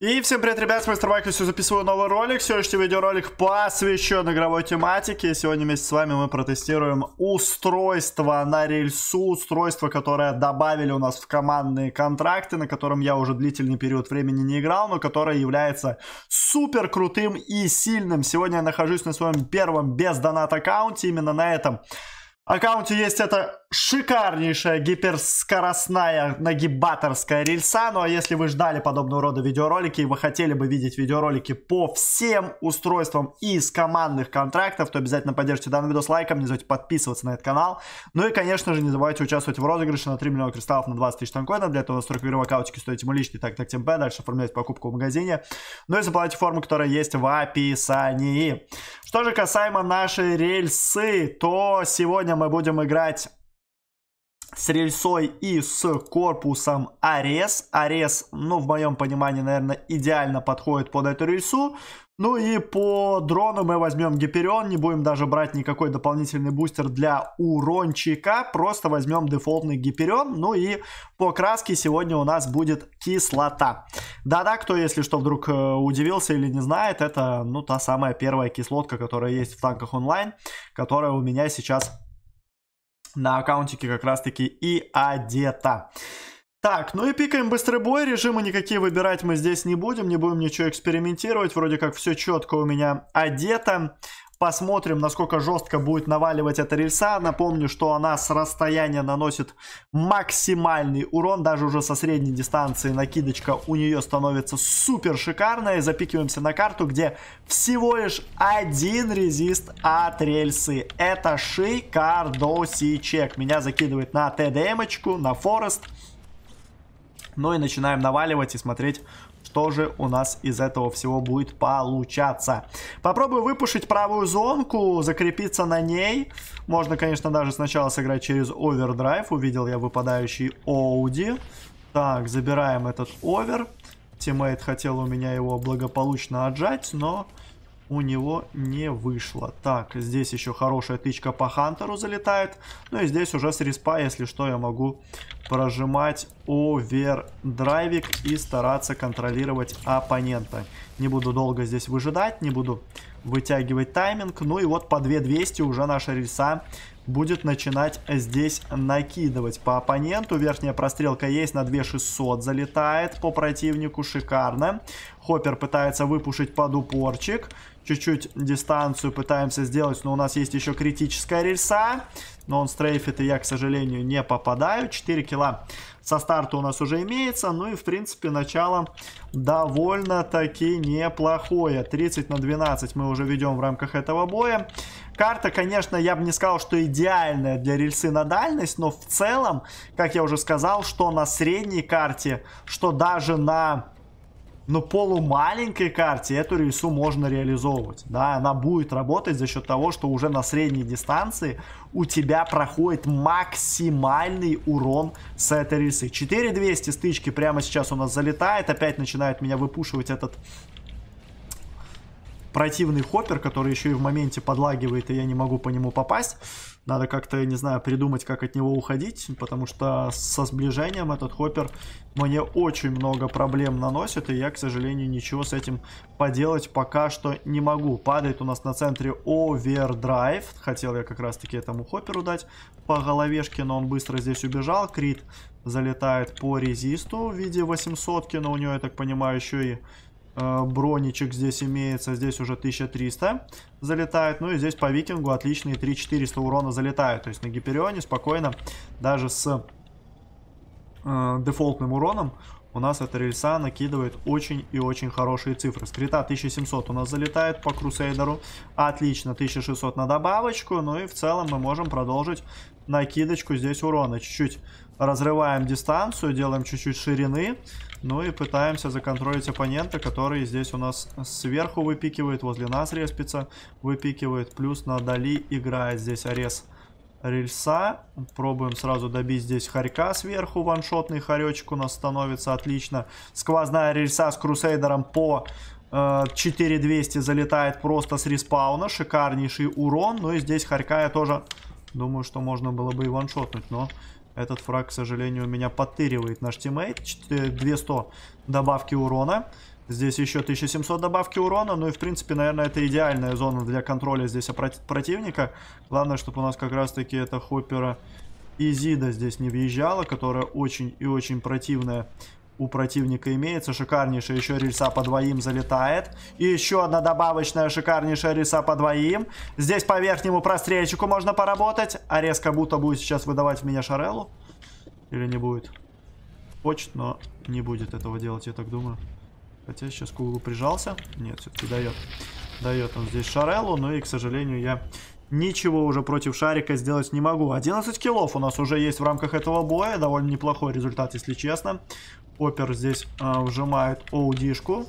И всем привет, ребят, с мастер Майкл, все записываю новый ролик. Сегодняшний видеоролик посвящен игровой тематике. Сегодня вместе с вами мы протестируем устройство на рельсу, устройство, которое добавили у нас в командные контракты, на котором я уже длительный период времени не играл, но которое является супер крутым и сильным. Сегодня я нахожусь на своем первом без донат аккаунте, именно на этом аккаунте есть это шикарнейшая гиперскоростная нагибаторская рельса. Ну а если вы ждали подобного рода видеоролики и вы хотели бы видеть видеоролики по всем устройствам из командных контрактов, то обязательно поддержите данный видос лайком, не забывайте подписываться на этот канал. Ну и, конечно же, не забывайте участвовать в розыгрыше на 3 миллиона кристаллов на 20 тысяч танкоинов. Для этого настройка игровой аккаунтики стоит ему личный так так темп, дальше оформлять покупку в магазине. Ну и заполняйте форму, которая есть в описании. Что же касаемо нашей рельсы, то сегодня мы будем играть с рельсой и с корпусом Арес. Арес, ну, в моем понимании, наверное, идеально подходит под эту рельсу. Ну и по дрону мы возьмем Гиперион, не будем даже брать никакой дополнительный бустер для урончика, просто возьмем дефолтный Гиперион. Ну и по краске сегодня у нас будет кислота. Да-да, кто, если что, вдруг э, удивился или не знает, это, ну, та самая первая кислотка, которая есть в танках онлайн, которая у меня сейчас на аккаунтике как раз-таки и одета. Так, ну и пикаем быстрый бой, режимы никакие выбирать мы здесь не будем, не будем ничего экспериментировать, вроде как все четко у меня одето. Посмотрим, насколько жестко будет наваливать эта рельса. Напомню, что она с расстояния наносит максимальный урон. Даже уже со средней дистанции накидочка у нее становится супер шикарная. Запикиваемся на карту, где всего лишь один резист от рельсы. Это шикардосичек. Меня закидывает на ТДМочку, на Форест. Ну и начинаем наваливать и смотреть, что же у нас из этого всего будет получаться. Попробую выпушить правую зонку, закрепиться на ней. Можно, конечно, даже сначала сыграть через овердрайв. Увидел я выпадающий Оуди. Так, забираем этот овер. Тиммейт хотел у меня его благополучно отжать, но у него не вышло. Так, здесь еще хорошая тычка по Хантеру залетает. Ну и здесь уже с респа, если что, я могу прожимать овердрайвик и стараться контролировать оппонента. Не буду долго здесь выжидать, не буду вытягивать тайминг. Ну и вот по 2200 уже наша рельса будет начинать здесь накидывать по оппоненту. Верхняя прострелка есть, на 2600 залетает по противнику, шикарно. Хоппер пытается выпушить под упорчик. Чуть-чуть дистанцию пытаемся сделать, но у нас есть еще критическая рельса. Но он стрейфит, и я, к сожалению, не попадаю. 4 кило со старта у нас уже имеется. Ну и, в принципе, начало довольно-таки неплохое. 30 на 12 мы уже ведем в рамках этого боя. Карта, конечно, я бы не сказал, что идеальная для рельсы на дальность, но в целом, как я уже сказал, что на средней карте, что даже на но полумаленькой карте эту рельсу можно реализовывать. Да, она будет работать за счет того, что уже на средней дистанции у тебя проходит максимальный урон с этой рельсы. 4200 стычки прямо сейчас у нас залетает. Опять начинает меня выпушивать этот противный хоппер, который еще и в моменте подлагивает, и я не могу по нему попасть. Надо как-то, не знаю, придумать, как от него уходить, потому что со сближением этот хоппер мне очень много проблем наносит, и я, к сожалению, ничего с этим поделать пока что не могу. Падает у нас на центре овердрайв. Хотел я как раз-таки этому хопперу дать по головешке, но он быстро здесь убежал. Крит залетает по резисту в виде 800, но у него, я так понимаю, еще и Э, бронечек здесь имеется, здесь уже 1300 залетает, ну и здесь по викингу отличные 3400 урона залетают, то есть на Гиперионе спокойно, даже с э, дефолтным уроном у нас эта рельса накидывает очень и очень хорошие цифры. Скрита 1700 у нас залетает по Крусейдеру. Отлично, 1600 на добавочку. Ну и в целом мы можем продолжить накидочку здесь урона. Чуть-чуть разрываем дистанцию, делаем чуть-чуть ширины. Ну и пытаемся законтролить оппонента, который здесь у нас сверху выпикивает, возле нас респится, выпикивает. Плюс на Дали играет здесь арес рельса. Пробуем сразу добить здесь хорька сверху. Ваншотный хоречек у нас становится отлично. Сквозная рельса с крусейдером по 4200 э, залетает просто с респауна. Шикарнейший урон. Ну и здесь хорька я тоже думаю, что можно было бы и ваншотнуть. Но этот фраг, к сожалению, у меня подтыривает наш тиммейт. 200 добавки урона. Здесь еще 1700 добавки урона. Ну и, в принципе, наверное, это идеальная зона для контроля здесь прот противника. Главное, чтобы у нас как раз-таки эта хоппера Изида здесь не въезжала, которая очень и очень противная у противника имеется. Шикарнейшая еще рельса по двоим залетает. И еще одна добавочная шикарнейшая рельса по двоим. Здесь по верхнему прострельчику можно поработать. А резко будто будет сейчас выдавать в меня Шареллу. Или не будет? Хочет, но не будет этого делать, я так думаю. Хотя сейчас к прижался. Нет, все-таки дает. Дает он здесь Шареллу. Но и, к сожалению, я ничего уже против Шарика сделать не могу. 11 киллов у нас уже есть в рамках этого боя. Довольно неплохой результат, если честно. Опер здесь э, вжимает оудишку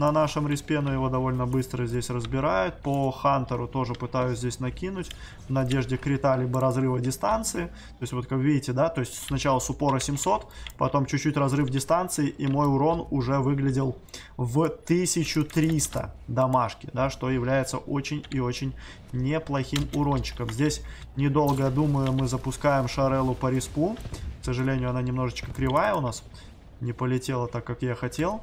на нашем респе, но его довольно быстро здесь разбирают По Хантеру тоже пытаюсь здесь накинуть, в надежде крита либо разрыва дистанции. То есть вот как видите, да, то есть сначала с упора 700, потом чуть-чуть разрыв дистанции, и мой урон уже выглядел в 1300 домашки, да, что является очень и очень неплохим урончиком. Здесь, недолго думаю, мы запускаем Шареллу по респу. К сожалению, она немножечко кривая у нас, не полетела так, как я хотел.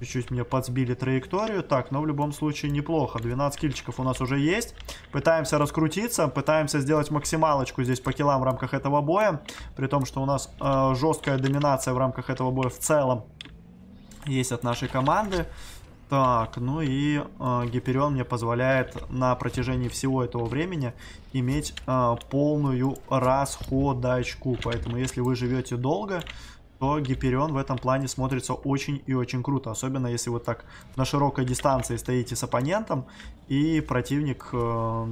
Чуть-чуть мне подсбили траекторию. Так, но в любом случае неплохо. 12 кильчиков у нас уже есть. Пытаемся раскрутиться. Пытаемся сделать максималочку здесь по килам в рамках этого боя. При том, что у нас э, жесткая доминация в рамках этого боя в целом есть от нашей команды. Так, ну и э, Гиперион мне позволяет на протяжении всего этого времени иметь э, полную расходочку. Поэтому если вы живете долго, то Гиперион в этом плане смотрится очень и очень круто. Особенно если вот так на широкой дистанции стоите с оппонентом, и противник, э,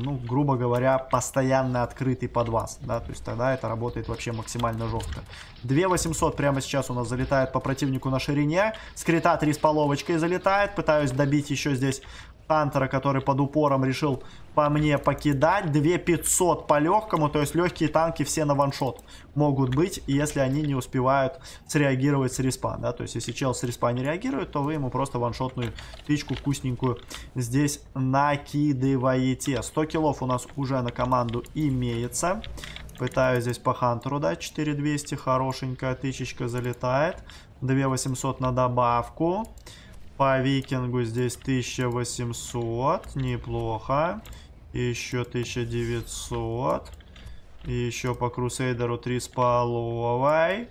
ну, грубо говоря, постоянно открытый под вас. Да? То есть тогда это работает вообще максимально жестко. 2800 прямо сейчас у нас залетает по противнику на ширине. Скрита 3 с половочкой залетает. Пытаюсь добить еще здесь Хантера, который под упором решил по мне покидать. 2500 по легкому, то есть легкие танки все на ваншот могут быть, если они не успевают среагировать с респа, да, то есть если чел с респа не реагирует, то вы ему просто ваншотную тычку вкусненькую здесь накидываете. 100 килов у нас уже на команду имеется. Пытаюсь здесь по Хантеру дать 4200, хорошенькая тычечка залетает. 2800 на добавку. По викингу здесь 1800. Неплохо. И еще 1900. И еще по Крусейдеру 3 с половой.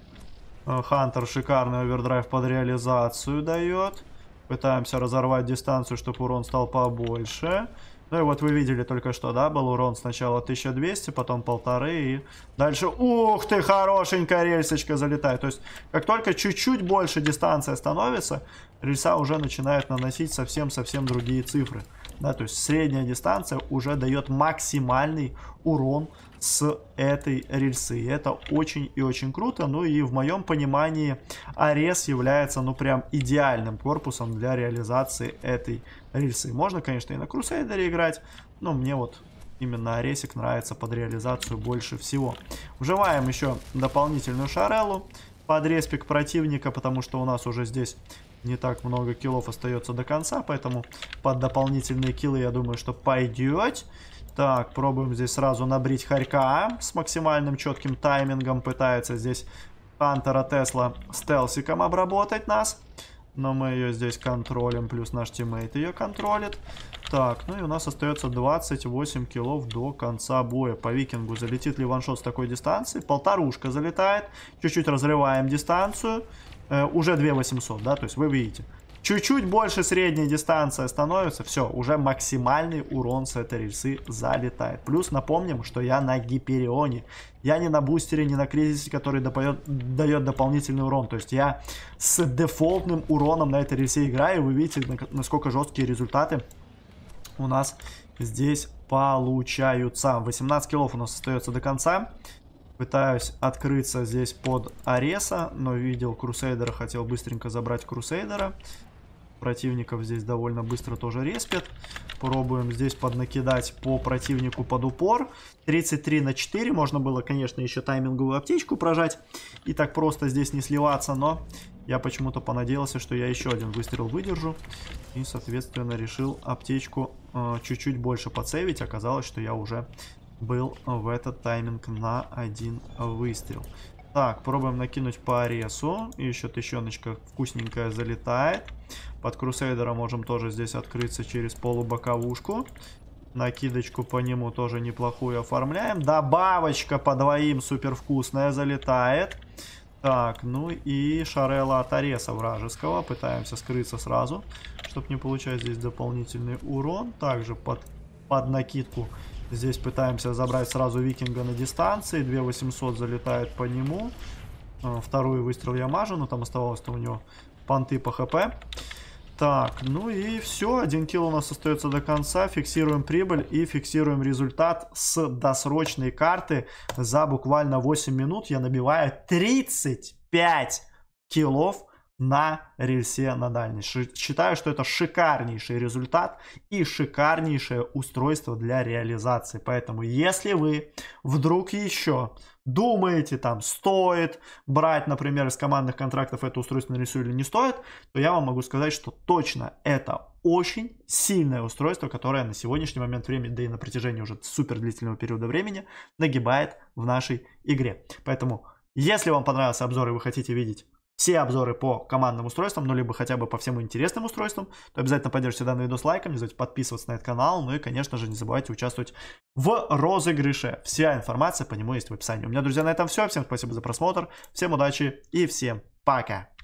Э, Хантер шикарный овердрайв под реализацию дает. Пытаемся разорвать дистанцию, чтобы урон стал побольше. Ну и вот вы видели только что, да, был урон сначала 1200, потом полторы и дальше... Ух ты, хорошенькая рельсочка залетает. То есть, как только чуть-чуть больше дистанция становится, рельса уже начинает наносить совсем-совсем другие цифры. Да, то есть средняя дистанция уже дает максимальный урон с этой рельсы. И это очень и очень круто. Ну и в моем понимании Арес является ну прям идеальным корпусом для реализации этой рельсы. Можно, конечно, и на Крусейдере играть, но мне вот именно Аресик нравится под реализацию больше всего. Вживаем еще дополнительную шареллу под респик противника, потому что у нас уже здесь не так много киллов остается до конца, поэтому под дополнительные киллы, я думаю, что пойдет. Так, пробуем здесь сразу набрить Харька с максимальным четким таймингом. Пытается здесь Хантера Тесла стелсиком обработать нас. Но мы ее здесь контролим, плюс наш тиммейт ее контролит. Так, ну и у нас остается 28 килов до конца боя. По викингу залетит ли ваншот с такой дистанции? Полторушка залетает. Чуть-чуть разрываем дистанцию э, уже 2800, да, то есть вы видите. Чуть-чуть больше средняя дистанция становится, все, уже максимальный урон с этой рельсы залетает. Плюс напомним, что я на Гиперионе, я не на бустере, не на кризисе, который допоет, дает дополнительный урон. То есть я с дефолтным уроном на этой рельсе играю, вы видите, насколько жесткие результаты у нас здесь получаются. 18 килов у нас остается до конца. Пытаюсь открыться здесь под Ареса, но видел Крусейдера, хотел быстренько забрать Крусейдера. Противников здесь довольно быстро тоже респят. Пробуем здесь поднакидать по противнику под упор. 33 на 4. Можно было, конечно, еще тайминговую аптечку прожать. И так просто здесь не сливаться, но я почему-то понадеялся, что я еще один выстрел выдержу. И, соответственно, решил аптечку э, чуть-чуть э, больше подсейвить. Оказалось, что я уже был в этот тайминг на один выстрел. Так, пробуем накинуть по аресу. Еще тыщеночка вкусненькая залетает. Под Крусейдера можем тоже здесь открыться через полубоковушку. Накидочку по нему тоже неплохую оформляем. Добавочка по двоим супер вкусная залетает. Так, ну и Шарелла от Ареса вражеского. Пытаемся скрыться сразу, чтобы не получать здесь дополнительный урон. Также под, под накидку Здесь пытаемся забрать сразу викинга на дистанции. 2800 залетает по нему. Э, второй выстрел я мажу, но там оставалось-то у него понты по хп. Так, ну и все. Один килл у нас остается до конца. Фиксируем прибыль и фиксируем результат с досрочной карты. За буквально 8 минут я набиваю 35 киллов на рельсе на дальней. считаю, что это шикарнейший результат и шикарнейшее устройство для реализации. Поэтому, если вы вдруг еще думаете, там, стоит брать, например, из командных контрактов это устройство на рельсу или не стоит, то я вам могу сказать, что точно это очень сильное устройство, которое на сегодняшний момент времени, да и на протяжении уже супер длительного периода времени, нагибает в нашей игре. Поэтому, если вам понравился обзор и вы хотите видеть все обзоры по командным устройствам, ну, либо хотя бы по всем интересным устройствам, то обязательно поддержите данный видос лайком, не забывайте подписываться на этот канал, ну и, конечно же, не забывайте участвовать в розыгрыше. Вся информация по нему есть в описании. У меня, друзья, на этом все. Всем спасибо за просмотр, всем удачи и всем пока!